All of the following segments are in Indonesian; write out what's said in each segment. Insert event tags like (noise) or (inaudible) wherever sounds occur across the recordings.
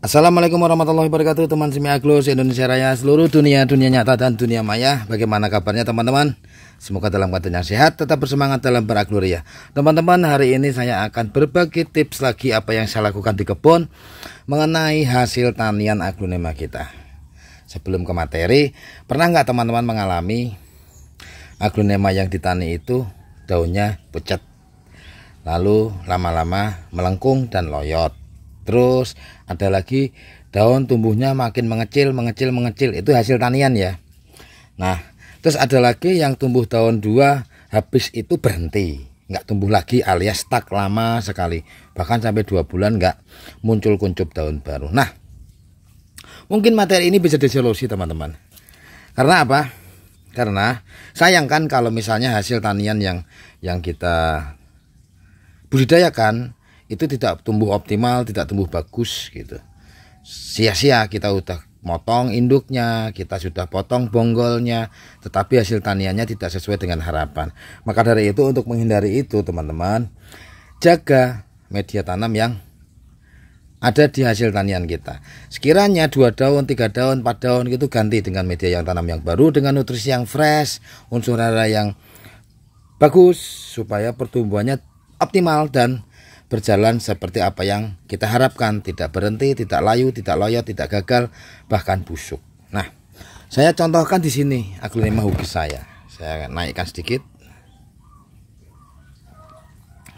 Assalamualaikum warahmatullahi wabarakatuh teman semi aglos Indonesia Raya seluruh dunia dunia nyata dan dunia maya bagaimana kabarnya teman-teman semoga dalam keadaan yang sehat tetap bersemangat dalam ya teman-teman hari ini saya akan berbagi tips lagi apa yang saya lakukan di kebun mengenai hasil tanian aglonema kita sebelum ke materi pernah nggak teman-teman mengalami aglonema yang ditani itu daunnya pucat lalu lama-lama melengkung dan loyot Terus ada lagi daun tumbuhnya makin mengecil, mengecil, mengecil. Itu hasil tanian ya. Nah, terus ada lagi yang tumbuh daun dua habis itu berhenti. Nggak tumbuh lagi alias stuck lama sekali. Bahkan sampai dua bulan nggak muncul kuncup daun baru. Nah, mungkin materi ini bisa disolusi teman-teman. Karena apa? Karena sayang kan kalau misalnya hasil tanian yang yang kita budidayakan itu tidak tumbuh optimal, tidak tumbuh bagus gitu. Sia-sia kita udah motong induknya, kita sudah potong bonggolnya, tetapi hasil taniannya tidak sesuai dengan harapan. Maka dari itu untuk menghindari itu, teman-teman, jaga media tanam yang ada di hasil tanian kita. Sekiranya dua daun, tiga daun, empat daun gitu ganti dengan media yang tanam yang baru dengan nutrisi yang fresh, unsur hara yang bagus supaya pertumbuhannya optimal dan berjalan seperti apa yang kita harapkan, tidak berhenti, tidak layu, tidak loyo, tidak gagal, bahkan busuk. Nah, saya contohkan di sini aglonema hugis saya. Saya naikkan sedikit.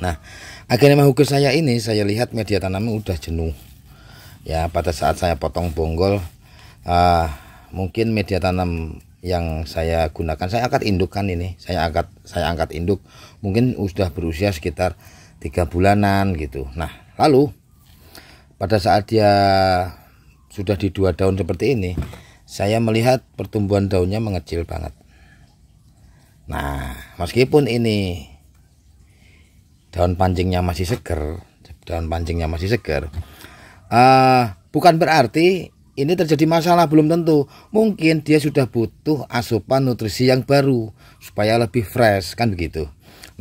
Nah, aglonema hugis saya ini saya lihat media tanamnya udah jenuh. Ya, pada saat saya potong bonggol uh, mungkin media tanam yang saya gunakan saya angkat indukan ini saya angkat saya angkat induk mungkin sudah berusia sekitar tiga bulanan gitu nah lalu pada saat dia sudah di dua daun seperti ini saya melihat pertumbuhan daunnya mengecil banget nah meskipun ini daun pancingnya masih seger daun pancingnya masih seger uh, bukan berarti ini terjadi masalah belum tentu mungkin dia sudah butuh asupan nutrisi yang baru supaya lebih fresh kan begitu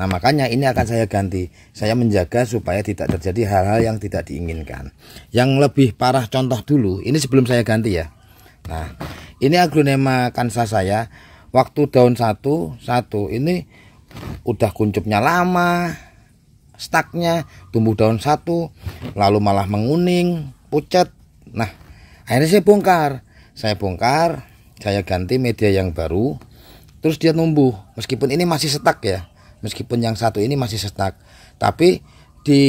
Nah, makanya ini akan saya ganti. Saya menjaga supaya tidak terjadi hal-hal yang tidak diinginkan. Yang lebih parah contoh dulu, ini sebelum saya ganti ya. Nah, ini aglonema kansa saya. Waktu daun satu, satu ini udah kuncupnya lama, staknya tumbuh daun satu, lalu malah menguning, pucat. Nah, akhirnya saya bongkar. Saya bongkar, saya ganti media yang baru, terus dia tumbuh. Meskipun ini masih setak ya, meskipun yang satu ini masih setak tapi di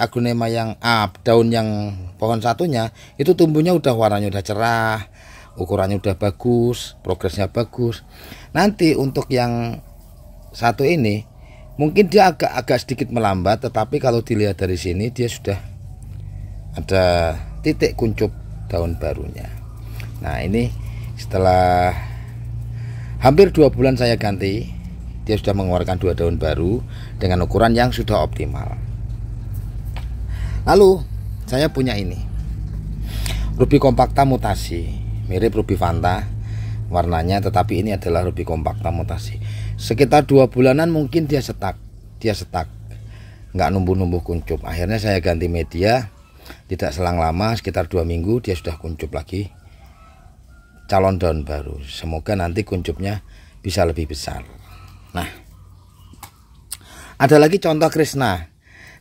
aglonema yang up daun yang pohon satunya itu tumbuhnya udah warnanya udah cerah ukurannya udah bagus progresnya bagus nanti untuk yang satu ini mungkin dia agak-agak sedikit melambat tetapi kalau dilihat dari sini dia sudah ada titik kuncup daun barunya nah ini setelah hampir dua bulan saya ganti dia sudah mengeluarkan dua daun baru dengan ukuran yang sudah optimal. Lalu saya punya ini. Ruby kompakta mutasi, mirip Ruby Fanta warnanya tetapi ini adalah Ruby kompakta mutasi. Sekitar dua bulanan mungkin dia setak, dia setak. nggak numbuh-numbuh kuncup. Akhirnya saya ganti media. Tidak selang lama sekitar dua minggu dia sudah kuncup lagi calon daun baru. Semoga nanti kuncupnya bisa lebih besar. Nah, ada lagi contoh Krishna.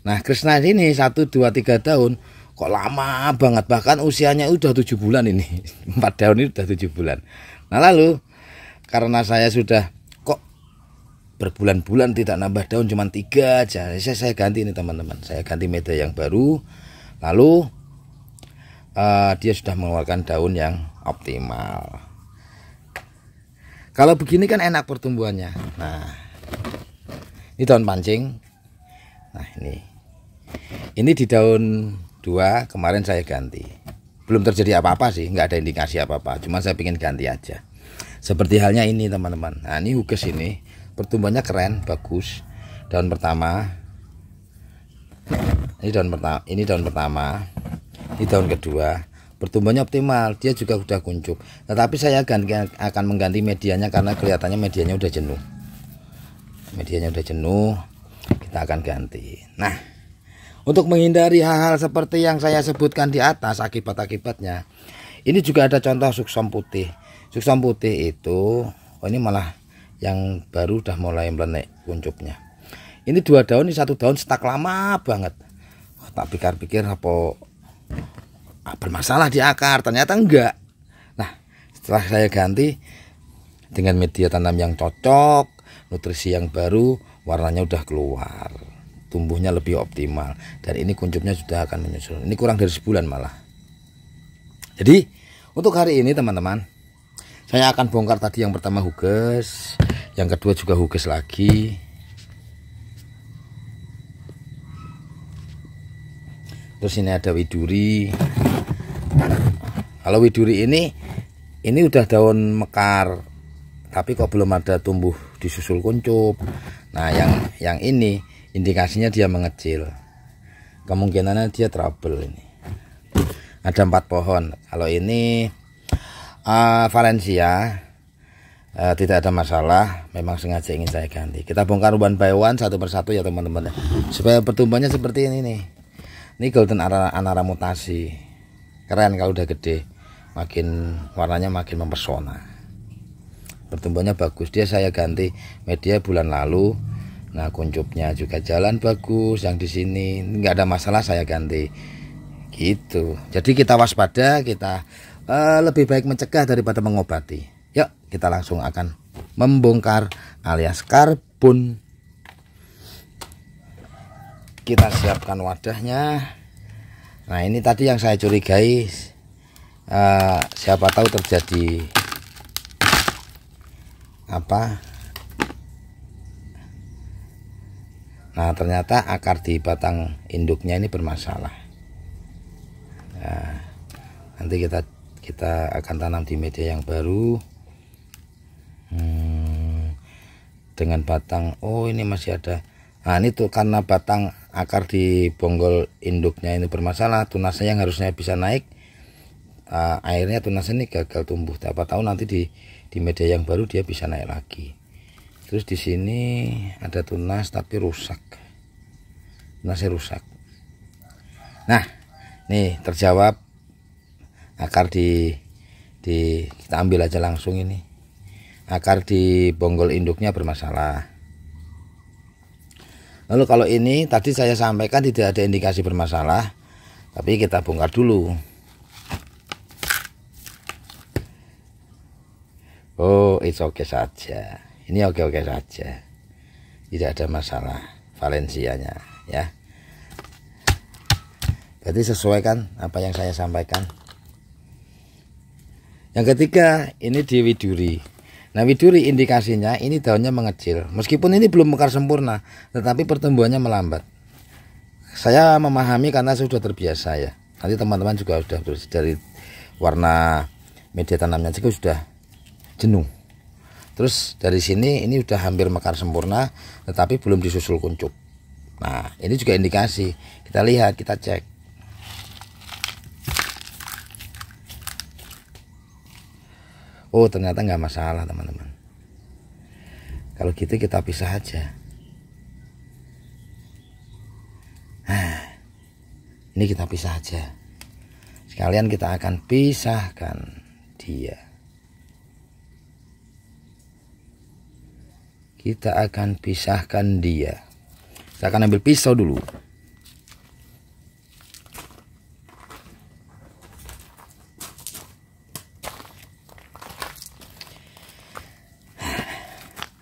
Nah, Krishna ini satu dua tiga tahun kok lama banget bahkan usianya udah tujuh bulan ini. (laughs) empat tahun ini udah tujuh bulan. Nah, lalu karena saya sudah kok berbulan-bulan tidak nambah daun cuma tiga aja saya, saya ganti ini teman-teman saya ganti media yang baru lalu uh, dia sudah mengeluarkan daun yang optimal kalau begini kan enak pertumbuhannya. Nah, ini daun pancing. Nah ini, ini di daun dua kemarin saya ganti. Belum terjadi apa-apa sih, nggak ada indikasi apa-apa. Cuma saya ingin ganti aja. Seperti halnya ini teman-teman. Nah ini hukes ini pertumbuhannya keren, bagus. Daun pertama, ini daun pertama, ini daun pertama, ini daun kedua, pertumbuhannya optimal dia juga sudah kuncup tetapi saya ganti, akan mengganti medianya karena kelihatannya medianya udah jenuh medianya udah jenuh kita akan ganti nah untuk menghindari hal-hal seperti yang saya sebutkan di atas akibat-akibatnya ini juga ada contoh suksom putih suksom putih itu oh ini malah yang baru udah mulai melenek kuncupnya ini dua daun ini satu daun setak lama banget oh, tak pikir-pikir apa Ah, bermasalah di akar ternyata enggak nah setelah saya ganti dengan media tanam yang cocok nutrisi yang baru warnanya udah keluar tumbuhnya lebih optimal dan ini kuncupnya sudah akan menyusul ini kurang dari sebulan malah jadi untuk hari ini teman-teman saya akan bongkar tadi yang pertama huges yang kedua juga huges lagi terus ini ada widuri kalau widuri ini ini udah daun mekar tapi kok belum ada tumbuh disusul kuncup. Nah, yang yang ini indikasinya dia mengecil. Kemungkinannya dia trouble ini. Ada empat pohon. Kalau ini uh, Valencia uh, tidak ada masalah memang sengaja ingin saya ganti kita bongkar one by one satu persatu ya teman-teman supaya pertumbuhannya seperti ini nih ini golden anara, anara mutasi keren kalau udah gede makin warnanya makin mempesona pertumbuhannya bagus dia saya ganti media bulan lalu nah kuncupnya juga jalan bagus yang di sini nggak ada masalah saya ganti gitu jadi kita waspada kita uh, lebih baik mencegah daripada mengobati yuk kita langsung akan membongkar alias karbon kita siapkan wadahnya nah ini tadi yang saya curigai uh, siapa tahu terjadi apa nah ternyata akar di batang induknya ini bermasalah nah, nanti kita kita akan tanam di media yang baru hmm, dengan batang oh ini masih ada nah ini tuh karena batang akar di bonggol induknya ini bermasalah tunasnya yang harusnya bisa naik uh, airnya tunas ini gagal tumbuh apa tahu nanti di di media yang baru dia bisa naik lagi terus di sini ada tunas tapi rusak tunasnya rusak nah nih terjawab akar di di kita ambil aja langsung ini akar di bonggol induknya bermasalah lalu kalau ini tadi saya sampaikan tidak ada indikasi bermasalah tapi kita bongkar dulu Oh, itu oke okay saja. Ini oke-oke okay -okay saja. Tidak ada masalah valensianya, ya. Jadi sesuaikan apa yang saya sampaikan. Yang ketiga, ini di widuri. Nah, widuri indikasinya ini daunnya mengecil. Meskipun ini belum mekar sempurna, tetapi pertumbuhannya melambat. Saya memahami karena sudah terbiasa ya. Nanti teman-teman juga sudah dari warna media tanamnya juga sudah jenuh terus dari sini ini udah hampir mekar sempurna tetapi belum disusul kuncup nah ini juga indikasi kita lihat kita cek oh ternyata nggak masalah teman-teman kalau gitu kita pisah aja nah, ini kita pisah aja sekalian kita akan pisahkan dia kita akan pisahkan dia Saya akan ambil pisau dulu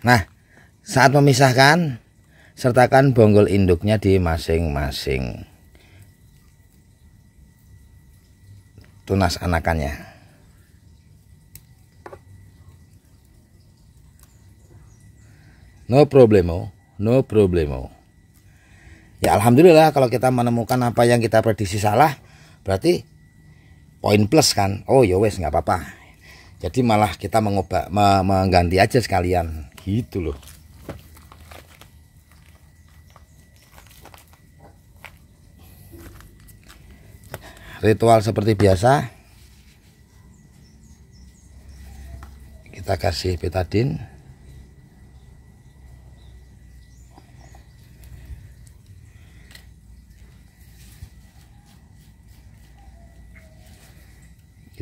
nah saat memisahkan sertakan bonggol induknya di masing-masing tunas anakannya No problemo, no problemo. Ya alhamdulillah kalau kita menemukan apa yang kita prediksi salah, berarti poin plus kan. Oh ya wes nggak apa-apa. Jadi malah kita mengubah mengganti aja sekalian gitu loh. Ritual seperti biasa. Kita kasih betadine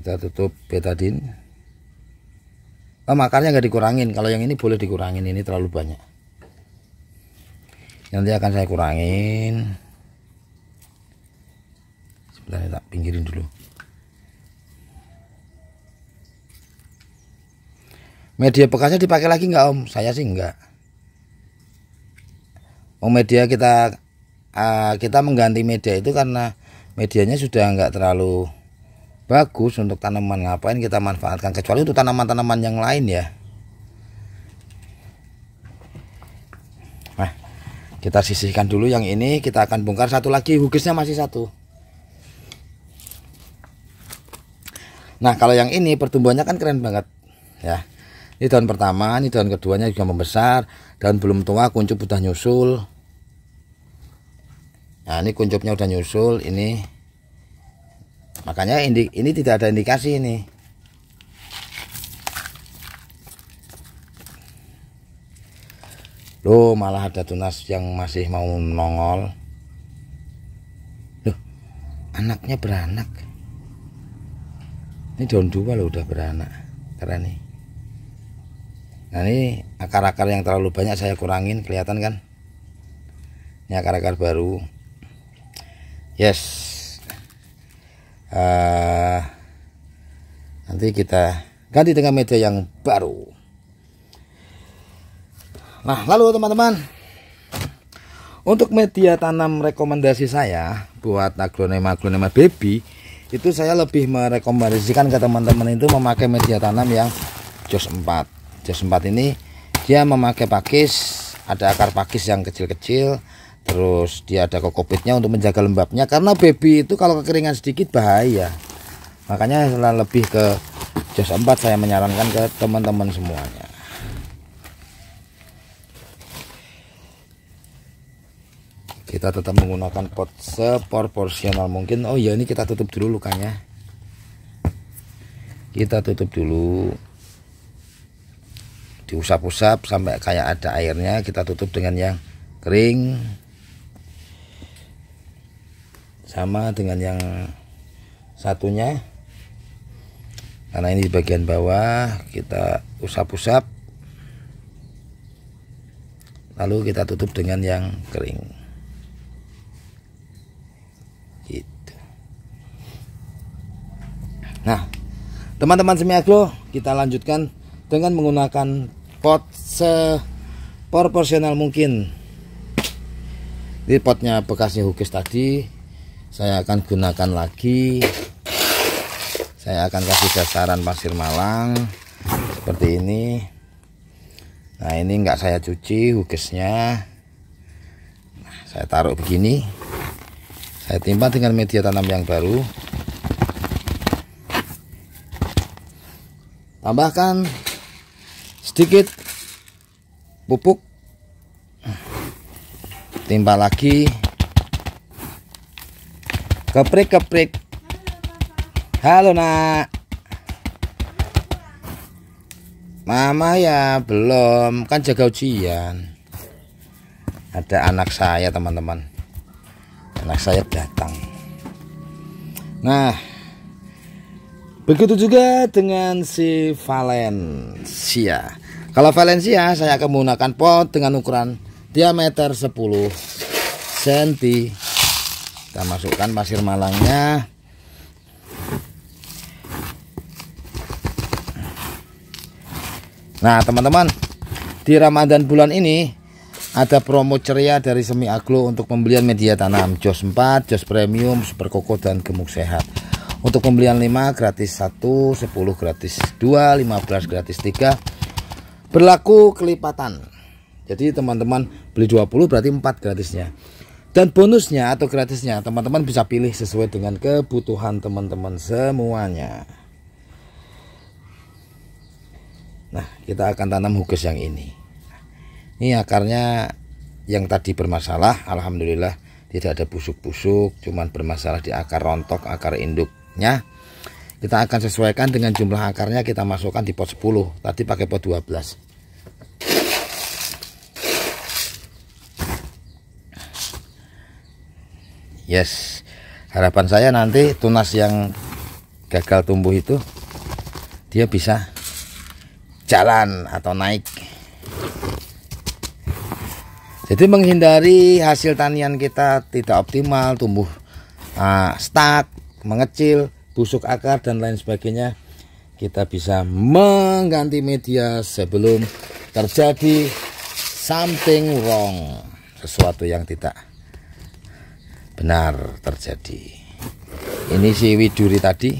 kita tutup betadin oh, makarnya nggak dikurangin kalau yang ini boleh dikurangin ini terlalu banyak nanti akan saya kurangin sebentar tak pinggirin dulu media bekasnya dipakai lagi nggak om saya sih nggak om oh, media kita ah, kita mengganti media itu karena medianya sudah nggak terlalu bagus untuk tanaman ngapain kita manfaatkan kecuali untuk tanaman-tanaman yang lain ya nah kita sisihkan dulu yang ini kita akan bongkar satu lagi hugisnya masih satu nah kalau yang ini pertumbuhannya kan keren banget ya ini daun pertama ini daun keduanya juga membesar daun belum tua kuncup udah nyusul nah ini kuncupnya udah nyusul ini makanya ini, ini tidak ada indikasi ini loh malah ada tunas yang masih mau nongol loh anaknya beranak ini daun dua loh udah beranak keren nih nah ini akar-akar yang terlalu banyak saya kurangin kelihatan kan ini akar-akar baru yes uh, nanti kita ganti dengan media yang baru nah lalu teman-teman untuk media tanam rekomendasi saya buat aglonema aglonema baby itu saya lebih merekomendasikan ke teman-teman itu memakai media tanam yang jos 4 jos 4 ini dia memakai pakis ada akar pakis yang kecil-kecil terus dia ada kokopitnya untuk menjaga lembabnya karena baby itu kalau kekeringan sedikit bahaya makanya lebih ke jos 4 saya menyarankan ke teman-teman semuanya kita tetap menggunakan pot seproporsional mungkin oh ya ini kita tutup dulu lukanya kita tutup dulu diusap-usap sampai kayak ada airnya kita tutup dengan yang kering sama dengan yang satunya karena ini di bagian bawah kita usap-usap lalu kita tutup dengan yang kering gitu nah teman-teman semiagro kita lanjutkan dengan menggunakan pot seproporsional mungkin ini potnya bekasnya hukis tadi saya akan gunakan lagi saya akan kasih dasaran pasir malang seperti ini nah ini enggak saya cuci huggesnya nah, saya taruh begini saya timpa dengan media tanam yang baru tambahkan sedikit pupuk timpa lagi Keprik keprik. Halo nak. Mama ya belum kan jaga ujian. Ada anak saya teman-teman. Anak saya datang. Nah, begitu juga dengan si Valencia. Kalau Valencia saya akan menggunakan pot dengan ukuran diameter 10 cm kita masukkan pasir malangnya nah teman-teman di Ramadan bulan ini ada promo ceria dari Semi Aglo untuk pembelian media tanam Jos 4, Jos Premium, Super Koko dan Gemuk Sehat. Untuk pembelian 5 gratis 1, 10 gratis 2, 15 gratis 3. Berlaku kelipatan. Jadi teman-teman beli 20 berarti 4 gratisnya. Dan bonusnya atau gratisnya teman-teman bisa pilih sesuai dengan kebutuhan teman-teman semuanya. Nah kita akan tanam hugus yang ini. Ini akarnya yang tadi bermasalah Alhamdulillah tidak ada busuk-busuk cuman bermasalah di akar rontok akar induknya kita akan sesuaikan dengan jumlah akarnya kita masukkan di pot 10 tadi pakai pot 12 yes harapan saya nanti tunas yang gagal tumbuh itu dia bisa jalan atau naik jadi menghindari hasil tanian kita tidak optimal tumbuh uh, stuck mengecil busuk akar dan lain sebagainya kita bisa mengganti media sebelum terjadi something wrong sesuatu yang tidak benar terjadi ini si widuri tadi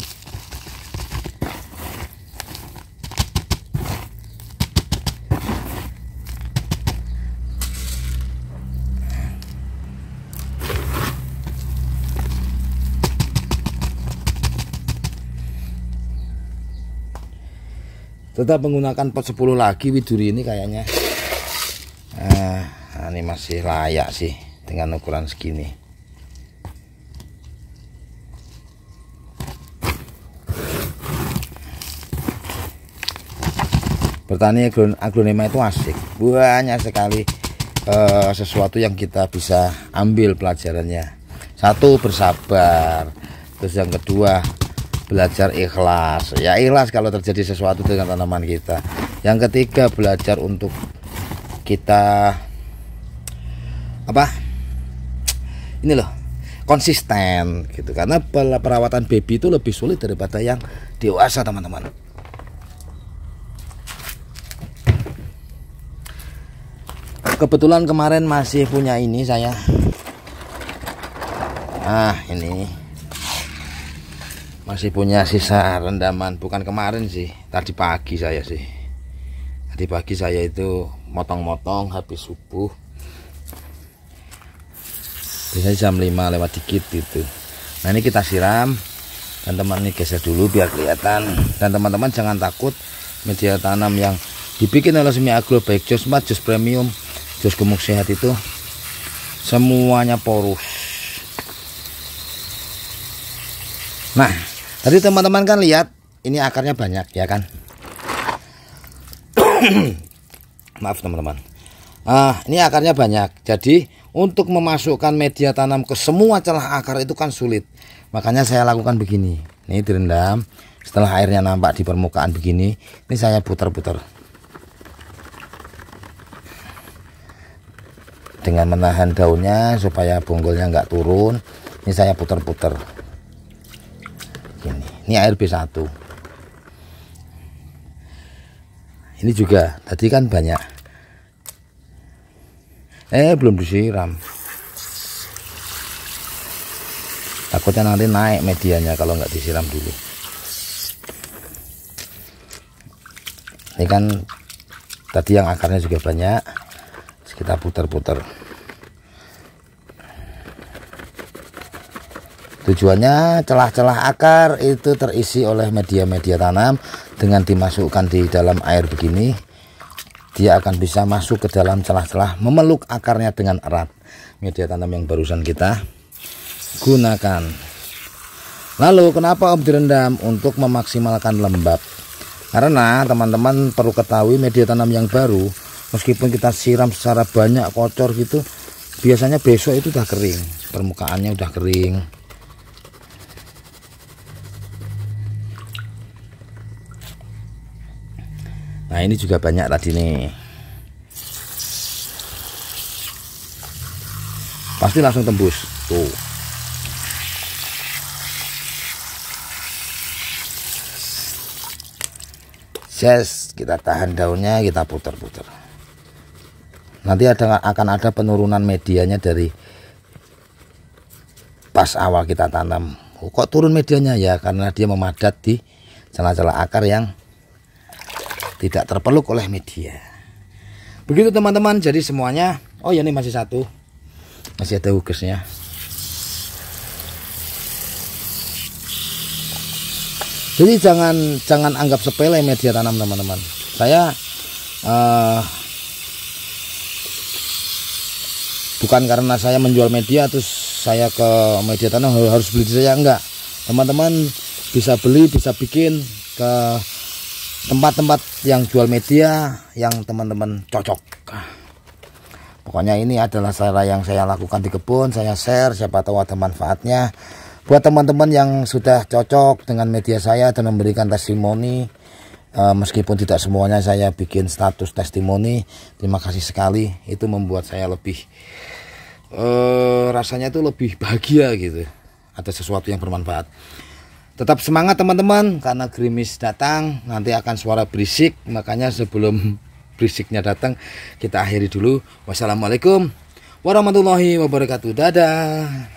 tetap menggunakan pot 10 lagi widuri ini kayaknya eh, ini masih layak sih dengan ukuran segini bertani aglonema itu asik banyak sekali e, sesuatu yang kita bisa ambil pelajarannya satu bersabar terus yang kedua belajar ikhlas ya ikhlas kalau terjadi sesuatu dengan tanaman kita yang ketiga belajar untuk kita apa ini loh konsisten gitu karena perawatan baby itu lebih sulit daripada yang dewasa teman-teman kebetulan kemarin masih punya ini saya Nah ini masih punya sisa rendaman bukan kemarin sih tadi pagi saya sih tadi pagi saya itu motong-motong habis subuh biasanya jam 5 lewat dikit gitu nah ini kita siram dan teman ini geser dulu biar kelihatan dan teman-teman jangan takut media tanam yang dibikin oleh Semi Agro baik Jos 4 Jos Premium jos gemuk sehat itu semuanya porus nah tadi teman-teman kan lihat ini akarnya banyak ya kan (coughs) maaf teman-teman ah ini akarnya banyak jadi untuk memasukkan media tanam ke semua celah akar itu kan sulit makanya saya lakukan begini ini direndam setelah airnya nampak di permukaan begini ini saya putar-putar dengan menahan daunnya supaya bonggolnya nggak turun ini saya putar-putar gini ini air B1 ini juga tadi kan banyak eh belum disiram takutnya nanti naik medianya kalau nggak disiram dulu ini kan tadi yang akarnya juga banyak kita putar-putar Tujuannya celah-celah akar itu terisi oleh media-media tanam dengan dimasukkan di dalam air begini dia akan bisa masuk ke dalam celah-celah memeluk akarnya dengan erat media tanam yang barusan kita gunakan lalu kenapa om direndam untuk memaksimalkan lembab karena teman-teman perlu ketahui media tanam yang baru meskipun kita siram secara banyak kocor gitu biasanya besok itu udah kering permukaannya udah kering nah ini juga banyak tadi nih pasti langsung tembus tuh yes kita tahan daunnya kita putar-putar nanti ada akan ada penurunan medianya dari pas awal kita tanam oh, kok turun medianya ya karena dia memadat di celah-celah akar yang tidak terpeluk oleh media begitu teman-teman jadi semuanya oh ya ini masih satu masih ada huggesnya jadi jangan jangan anggap sepele media tanam teman-teman saya uh, bukan karena saya menjual media terus saya ke media tanah oh, harus beli di saya enggak teman-teman bisa beli bisa bikin ke tempat-tempat yang jual media yang teman-teman cocok ah. pokoknya ini adalah cara yang saya lakukan di kebun saya share siapa tahu ada manfaatnya buat teman-teman yang sudah cocok dengan media saya dan memberikan testimoni Eh, meskipun tidak semuanya saya bikin status testimoni terima kasih sekali itu membuat saya lebih uh, rasanya itu lebih bahagia gitu ada sesuatu yang bermanfaat tetap semangat teman-teman karena gerimis datang nanti akan suara berisik makanya sebelum (laughs) berisiknya datang kita akhiri dulu wassalamualaikum warahmatullahi wabarakatuh dadah